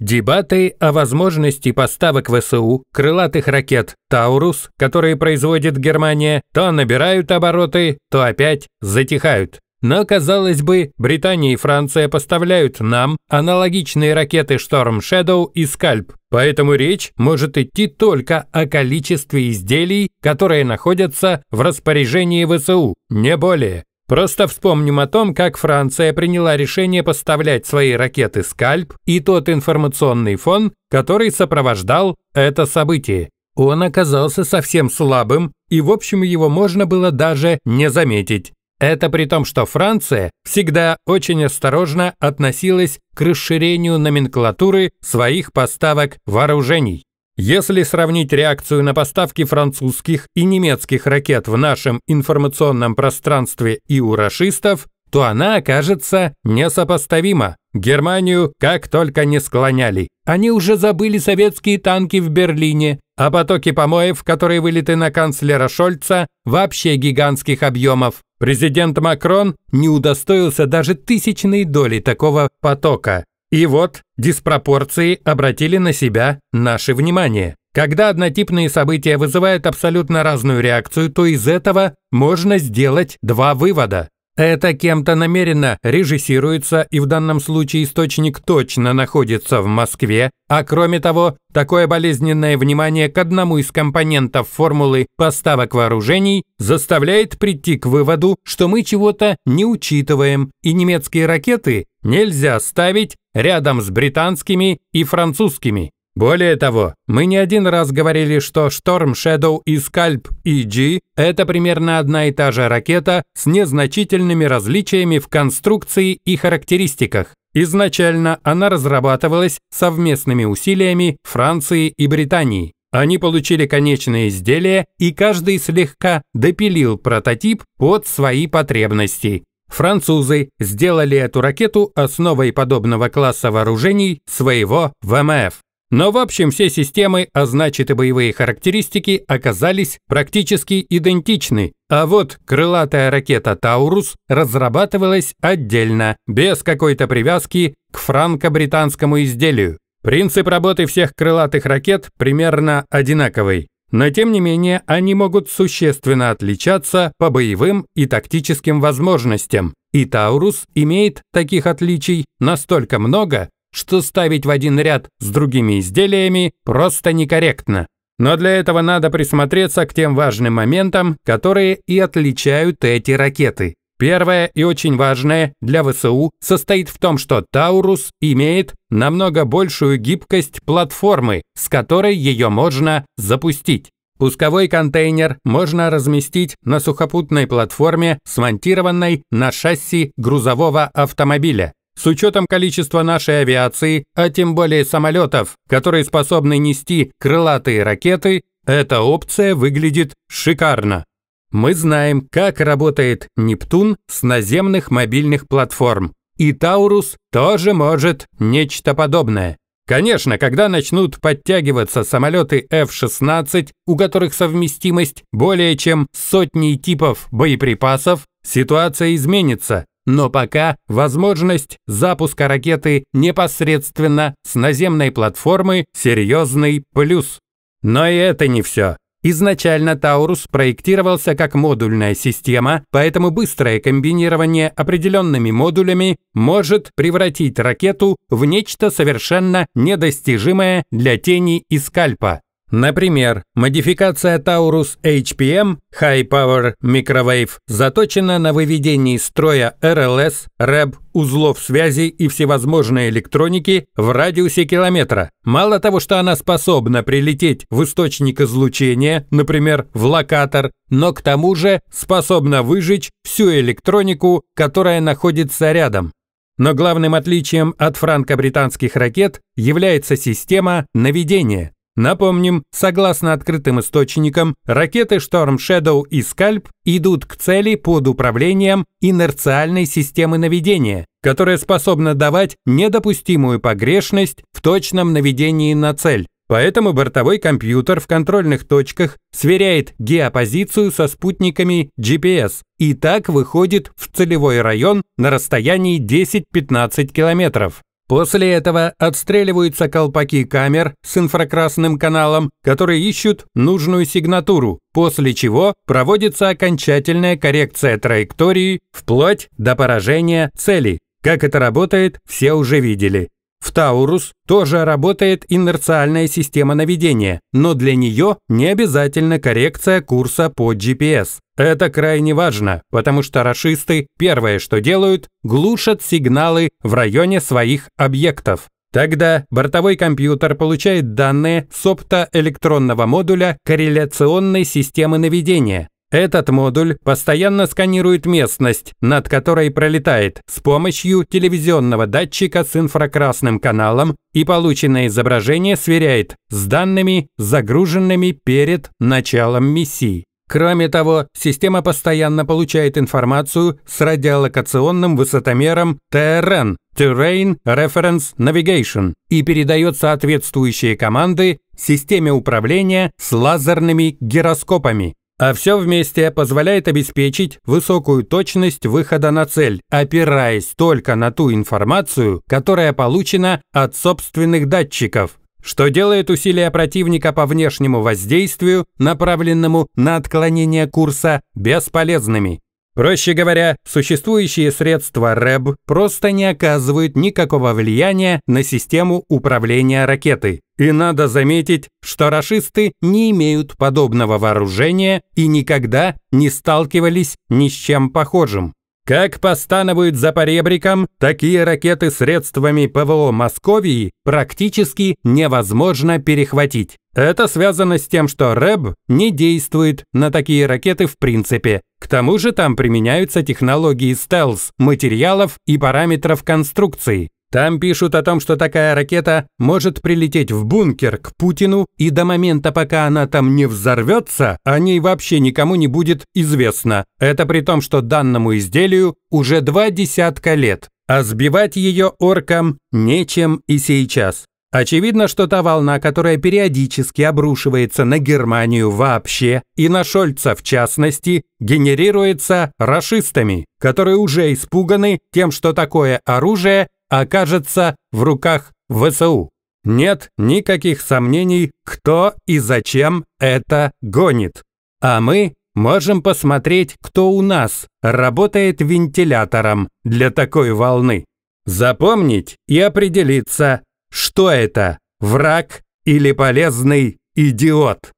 Дебаты о возможности поставок ВСУ крылатых ракет «Таурус», которые производит Германия, то набирают обороты, то опять затихают. Но, казалось бы, Британия и Франция поставляют нам аналогичные ракеты Шторм, Shadow и Скальп, поэтому речь может идти только о количестве изделий, которые находятся в распоряжении ВСУ, не более. Просто вспомним о том, как Франция приняла решение поставлять свои ракеты «Скальп» и тот информационный фон, который сопровождал это событие. Он оказался совсем слабым, и в общем его можно было даже не заметить. Это при том, что Франция всегда очень осторожно относилась к расширению номенклатуры своих поставок вооружений. Если сравнить реакцию на поставки французских и немецких ракет в нашем информационном пространстве и у рашистов, то она окажется несопоставима. Германию как только не склоняли. Они уже забыли советские танки в Берлине, а потоки помоев, которые вылиты на канцлера Шольца, вообще гигантских объемов. Президент Макрон не удостоился даже тысячной доли такого потока. И вот диспропорции обратили на себя наше внимание. Когда однотипные события вызывают абсолютно разную реакцию, то из этого можно сделать два вывода. Это кем-то намеренно режиссируется, и в данном случае источник точно находится в Москве, а кроме того, такое болезненное внимание к одному из компонентов формулы поставок вооружений заставляет прийти к выводу, что мы чего-то не учитываем, и немецкие ракеты нельзя ставить рядом с британскими и французскими. Более того, мы не один раз говорили, что Storm Shadow и Scalp EG – это примерно одна и та же ракета с незначительными различиями в конструкции и характеристиках. Изначально она разрабатывалась совместными усилиями Франции и Британии. Они получили конечное изделие, и каждый слегка допилил прототип под свои потребности. Французы сделали эту ракету основой подобного класса вооружений своего ВМФ. Но в общем все системы, а значит и боевые характеристики, оказались практически идентичны, а вот крылатая ракета «Таурус» разрабатывалась отдельно, без какой-то привязки к франко-британскому изделию. Принцип работы всех крылатых ракет примерно одинаковый но тем не менее они могут существенно отличаться по боевым и тактическим возможностям, и Таурус имеет таких отличий настолько много, что ставить в один ряд с другими изделиями просто некорректно. Но для этого надо присмотреться к тем важным моментам, которые и отличают эти ракеты. Первое и очень важное для ВСУ состоит в том, что Таурус имеет намного большую гибкость платформы, с которой ее можно запустить. Пусковой контейнер можно разместить на сухопутной платформе, смонтированной на шасси грузового автомобиля. С учетом количества нашей авиации, а тем более самолетов, которые способны нести крылатые ракеты, эта опция выглядит шикарно. Мы знаем, как работает Нептун с наземных мобильных платформ. И Таурус тоже может нечто подобное. Конечно, когда начнут подтягиваться самолеты F-16, у которых совместимость более чем сотни типов боеприпасов, ситуация изменится. Но пока возможность запуска ракеты непосредственно с наземной платформы – серьезный плюс. Но и это не все. Изначально Таурус проектировался как модульная система, поэтому быстрое комбинирование определенными модулями может превратить ракету в нечто совершенно недостижимое для тени и скальпа. Например, модификация Taurus HPM High Power Microwave заточена на выведение из строя РЛС, РЭБ, узлов связи и всевозможной электроники в радиусе километра. Мало того, что она способна прилететь в источник излучения, например, в локатор, но к тому же способна выжечь всю электронику, которая находится рядом. Но главным отличием от франко-британских ракет является система наведения. Напомним, согласно открытым источникам, ракеты «Шторм Шэдоу» и «Скальп» идут к цели под управлением инерциальной системы наведения, которая способна давать недопустимую погрешность в точном наведении на цель. Поэтому бортовой компьютер в контрольных точках сверяет геопозицию со спутниками GPS и так выходит в целевой район на расстоянии 10-15 километров. После этого отстреливаются колпаки камер с инфракрасным каналом, которые ищут нужную сигнатуру, после чего проводится окончательная коррекция траектории вплоть до поражения цели. Как это работает, все уже видели. В Таурус тоже работает инерциальная система наведения, но для нее не обязательно коррекция курса по GPS. Это крайне важно, потому что рашисты первое, что делают, глушат сигналы в районе своих объектов. Тогда бортовой компьютер получает данные с оптоэлектронного модуля корреляционной системы наведения, этот модуль постоянно сканирует местность, над которой пролетает, с помощью телевизионного датчика с инфракрасным каналом и полученное изображение сверяет с данными, загруженными перед началом миссии. Кроме того, система постоянно получает информацию с радиолокационным высотомером ТРН Terrain Reference Navigation и передает соответствующие команды системе управления с лазерными гироскопами. А все вместе позволяет обеспечить высокую точность выхода на цель, опираясь только на ту информацию, которая получена от собственных датчиков, что делает усилия противника по внешнему воздействию, направленному на отклонение курса, бесполезными. Проще говоря, существующие средства РЭБ просто не оказывают никакого влияния на систему управления ракетой. И надо заметить, что рашисты не имеют подобного вооружения и никогда не сталкивались ни с чем похожим. Как постановают за поребриком, такие ракеты средствами ПВО Московии практически невозможно перехватить. Это связано с тем, что РЭБ не действует на такие ракеты в принципе. К тому же там применяются технологии стелс, материалов и параметров конструкции. Там пишут о том, что такая ракета может прилететь в бункер к Путину, и до момента, пока она там не взорвется, о ней вообще никому не будет известно. Это при том, что данному изделию уже два десятка лет, а сбивать ее оркам нечем и сейчас. Очевидно, что та волна, которая периодически обрушивается на Германию вообще и на Шольца в частности, генерируется рашистами, которые уже испуганы тем, что такое оружие окажется в руках ВСУ. Нет никаких сомнений, кто и зачем это гонит. А мы можем посмотреть, кто у нас работает вентилятором для такой волны. Запомнить и определиться, что это – враг или полезный идиот.